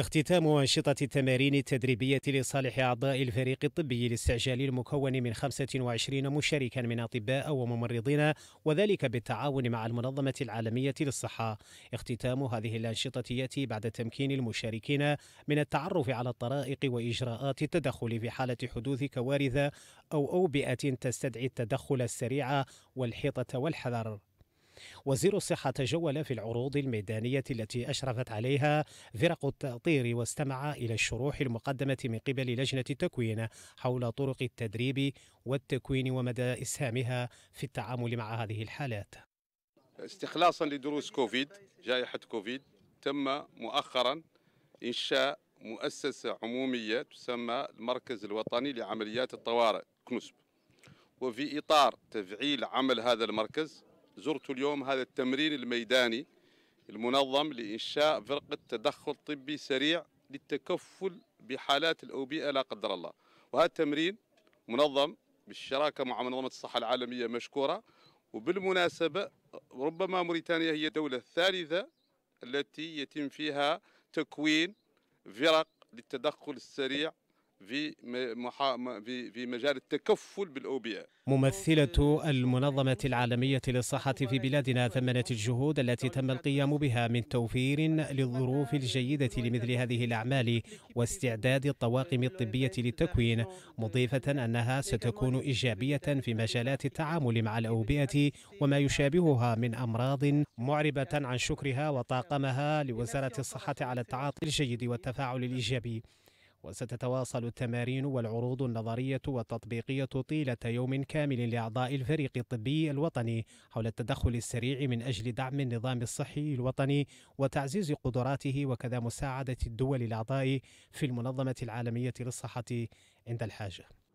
اختتام أنشطة التمارين التدريبية لصالح أعضاء الفريق الطبي الاستعجالي المكون من 25 مشاركا من أطباء وممرضين وذلك بالتعاون مع المنظمة العالمية للصحة اختتام هذه الأنشطة يأتي بعد تمكين المشاركين من التعرف على الطرائق وإجراءات التدخل في حالة حدوث كوارث أو أوبئة تستدعي التدخل السريع والحيطة والحذر وزير الصحة تجول في العروض الميدانية التي أشرفت عليها فرق التأطير واستمع إلى الشروح المقدمة من قبل لجنة التكوين حول طرق التدريب والتكوين ومدى إسهامها في التعامل مع هذه الحالات استخلاصا لدروس كوفيد جائحة كوفيد تم مؤخرا إنشاء مؤسسة عمومية تسمى المركز الوطني لعمليات الطوارئ كنسب وفي إطار تفعيل عمل هذا المركز زرت اليوم هذا التمرين الميداني المنظم لإنشاء فرقة تدخل طبي سريع للتكفل بحالات الأوبئة لا قدر الله وهذا التمرين منظم بالشراكة مع منظمة الصحة العالمية مشكورة وبالمناسبة ربما موريتانيا هي الدولة الثالثة التي يتم فيها تكوين فرق للتدخل السريع في في مجال التكفل بالاوبئه. ممثله المنظمه العالميه للصحه في بلادنا ثمنت الجهود التي تم القيام بها من توفير للظروف الجيده لمثل هذه الاعمال واستعداد الطواقم الطبيه للتكوين، مضيفه انها ستكون ايجابيه في مجالات التعامل مع الاوبئه وما يشابهها من امراض معربه عن شكرها وطاقمها لوزاره الصحه على التعاطي الجيد والتفاعل الايجابي. وستتواصل التمارين والعروض النظرية والتطبيقية طيلة يوم كامل لأعضاء الفريق الطبي الوطني حول التدخل السريع من أجل دعم النظام الصحي الوطني وتعزيز قدراته وكذا مساعدة الدول الأعضاء في المنظمة العالمية للصحة عند الحاجة